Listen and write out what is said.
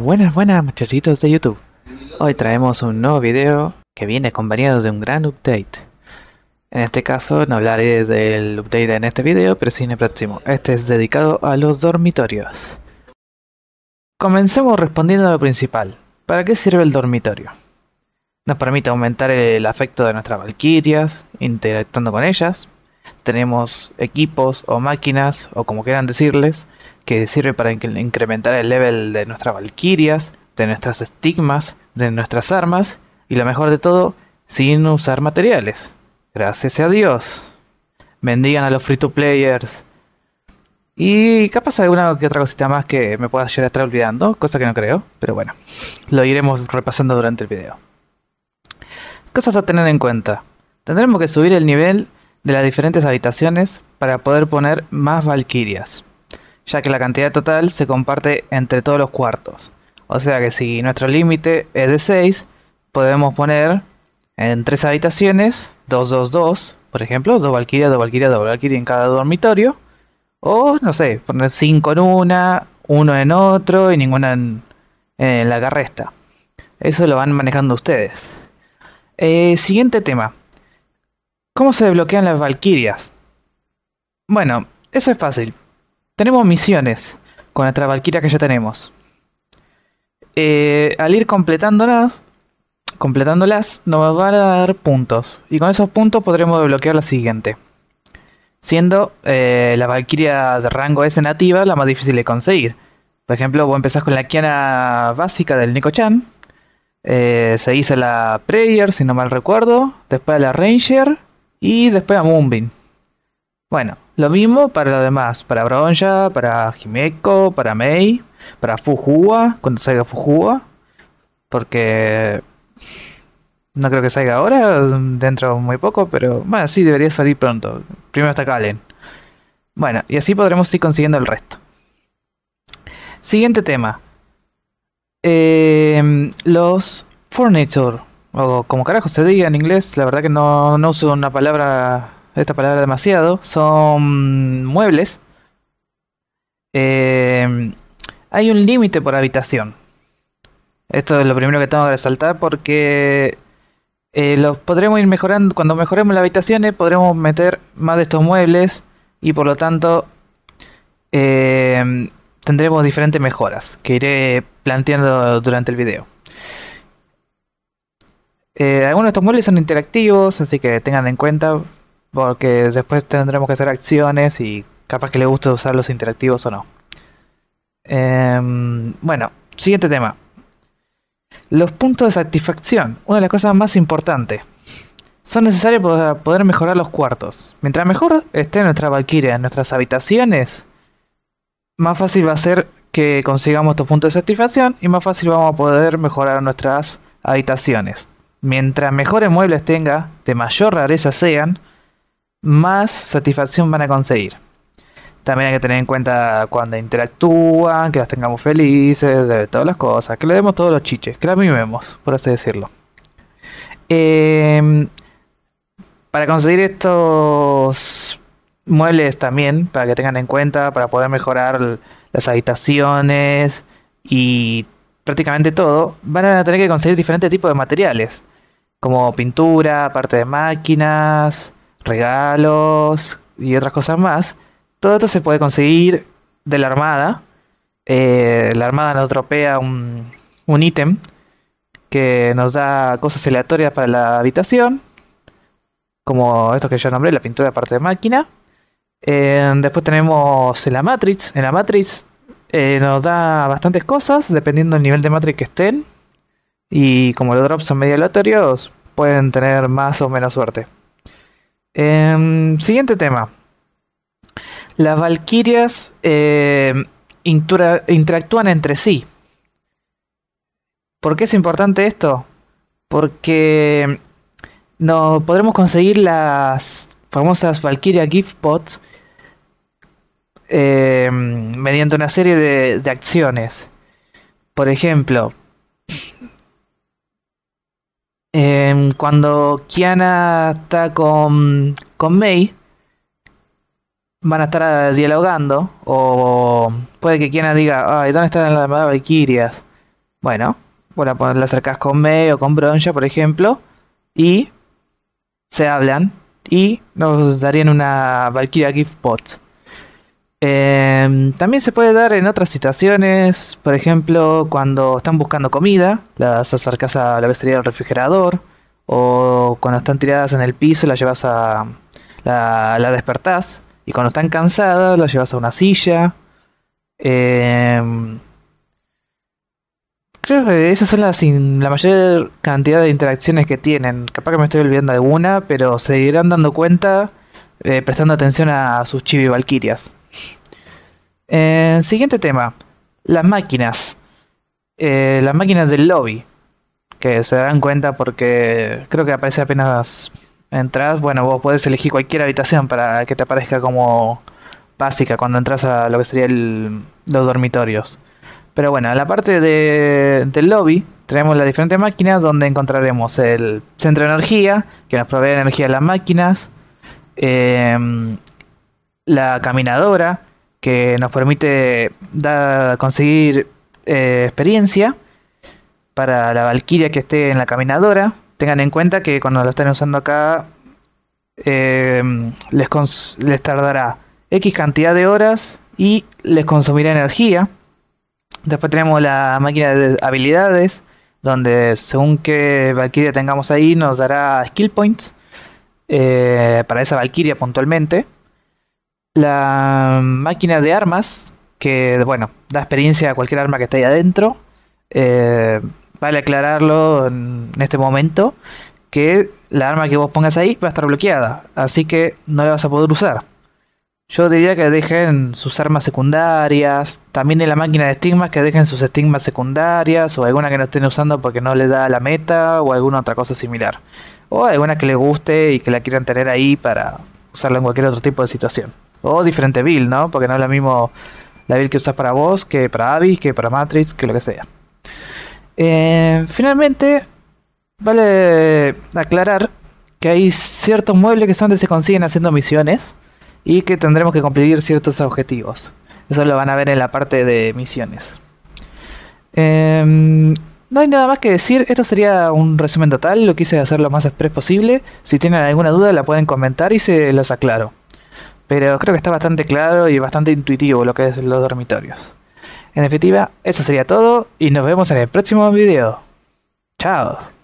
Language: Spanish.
Buenas, buenas muchachitos de YouTube. Hoy traemos un nuevo video que viene acompañado de un gran update. En este caso no hablaré del update en este video, pero sí en el próximo. Este es dedicado a los dormitorios. Comencemos respondiendo a lo principal. ¿Para qué sirve el dormitorio? Nos permite aumentar el afecto de nuestras valquirias, interactuando con ellas. Tenemos equipos o máquinas, o como quieran decirles, que sirve para incrementar el level de nuestras valquirias, de nuestras estigmas, de nuestras armas y lo mejor de todo, sin usar materiales. Gracias a Dios. Bendigan a los free to players. Y capaz alguna que otra cosita más que me pueda llegar estar olvidando, cosa que no creo, pero bueno, lo iremos repasando durante el video. Cosas a tener en cuenta. Tendremos que subir el nivel de las diferentes habitaciones para poder poner más valquirias ya que la cantidad total se comparte entre todos los cuartos. O sea que si nuestro límite es de 6, podemos poner en tres habitaciones, 2, 2, 2, por ejemplo, 2 valquiria, 2 valquiria, 2 valquiria en cada dormitorio. O, no sé, poner 5 en una, uno en otro y ninguna en, la carresta. Eso lo van manejando ustedes. Eh, siguiente tema. ¿Cómo se desbloquean las valquirias? Bueno, eso es fácil. Tenemos misiones con nuestra Valkyria que ya tenemos. Eh, al ir completándolas, completándolas, nos van a dar puntos. Y con esos puntos podremos desbloquear la siguiente. Siendo eh, la Valkyria de rango S nativa la más difícil de conseguir. Por ejemplo, vos empezás con la Kiana básica del Nico-chan. Eh, se hizo la Prayer, si no mal recuerdo. Después la Ranger. Y después a Moonbeam. Bueno, lo mismo para los demás, para Bronja, para Jimeco para Mei, para Fujua, cuando salga Fujua, porque no creo que salga ahora, dentro muy poco, pero bueno, sí debería salir pronto. Primero está Kalen. Bueno, y así podremos ir consiguiendo el resto. Siguiente tema. Em, los furniture, o como carajo se diga en inglés, la verdad que no, no uso una palabra esta palabra demasiado, son muebles. Eh, hay un límite por habitación. Esto es lo primero que tengo que resaltar porque eh, los podremos ir mejorando. Cuando mejoremos las habitaciones podremos meter más de estos muebles y por lo tanto eh, tendremos diferentes mejoras que iré planteando durante el video. algunos de estos muebles son interactivos, así que tengan en cuenta porque después tendremos que hacer acciones y capaz que le guste usar los interactivos o no. Em, bueno, siguiente tema. Los puntos de satisfacción, una de las cosas más importantes. Son necesarios para poder mejorar los cuartos. Mientras mejor esté nuestra valquiria en nuestras habitaciones, más fácil va a ser que consigamos estos puntos de satisfacción y más fácil vamos a poder mejorar nuestras habitaciones. Mientras mejores muebles tenga, de mayor rareza sean, más satisfacción van a conseguir. También hay que tener en cuenta cuando interactúan, que las tengamos felices, de todas las cosas, que le demos todos los chiches, que la mimemos, por así decirlo. Em, para conseguir estos muebles también, para que tengan en cuenta, para poder mejorar las habitaciones y prácticamente todo, van a tener que conseguir diferentes tipos de materiales, como pintura, parte de máquinas, regalos y otras cosas más. Todo esto se puede conseguir de la Armada. Eh, la Armada nos dropea un, ítem que nos da cosas aleatorias para la habitación, como esto que yo nombré, la pintura de parte de máquina. Eh, después tenemos la Matrix. En la Matrix eh, nos da bastantes cosas, dependiendo del nivel de Matrix que estén. Y como los drops son medio aleatorios, pueden tener más o menos suerte. Em, siguiente tema. Las valquirias eh, interactúan entre sí. ¿Por qué es importante esto? Porque no podremos conseguir las famosas Valkyria Gift Pots em, mediante una serie de acciones. Por ejemplo, Em, cuando Kiana está con, con May, van a estar eh, dialogando. O puede que Kiana diga, ¿dónde están las demás Valkyrias? Bueno, bueno, la acercás con May o con Bronja, por ejemplo, y se hablan. Y nos darían una Valkyria Gift Pot. Em, también se puede dar en otras situaciones, por ejemplo, cuando están buscando comida, las acercas a la sería del refrigerador, o cuando están tiradas en el piso, las llevas a. la, despertás, y cuando están cansadas, las llevas a una silla. Em, creo que esas son las la mayor cantidad de interacciones que tienen. Capaz que me estoy olvidando de alguna, pero se irán dando cuenta eh, prestando atención a sus chibi valquirias. Eh, siguiente tema. Las máquinas. Eh, las máquinas del lobby. Que se dan cuenta porque creo que aparece apenas entras. Bueno, vos podés elegir cualquier habitación para que te aparezca como básica cuando entras a lo que sería los dormitorios. Pero bueno, en la parte del lobby tenemos las diferentes máquinas donde encontraremos el centro de energía, que nos provee energía a las máquinas, em, la caminadora, que nos permite conseguir eh, experiencia para la Valquiria que esté en la caminadora. Tengan en cuenta que cuando la estén usando acá eh, les, tardará X cantidad de horas y les consumirá energía. Después tenemos la máquina de habilidades, donde según qué Valkyria tengamos ahí nos dará skill points eh, para esa Valquiria, puntualmente la máquina de armas, que bueno, da experiencia a cualquier arma que esté ahí adentro. Eh, vale aclararlo en, este momento, que la arma que vos pongas ahí va a estar bloqueada, así que no la vas a poder usar. Yo diría que dejen sus armas secundarias, también en la máquina de estigmas que dejen sus estigmas secundarias o alguna que no estén usando porque no le da la meta o alguna otra cosa similar. O alguna que le guste y que la quieran tener ahí para usarla en cualquier otro tipo de situación. O diferente build, ¿no? Porque no es lo mismo la build que usas para vos, que para Avis, que para Matrix, que lo que sea. Eh, finalmente, vale aclarar que hay ciertos muebles que son donde se consiguen haciendo misiones y que tendremos que cumplir ciertos objetivos. Eso lo van a ver en la parte de misiones. Em, no hay nada más que decir, esto sería un resumen total, lo quise hacer lo más express posible. Si tienen alguna duda la pueden comentar y se los aclaro pero creo que está bastante claro y bastante intuitivo lo que es los dormitorios. En efectiva, eso sería todo y nos vemos en el próximo video. Chao.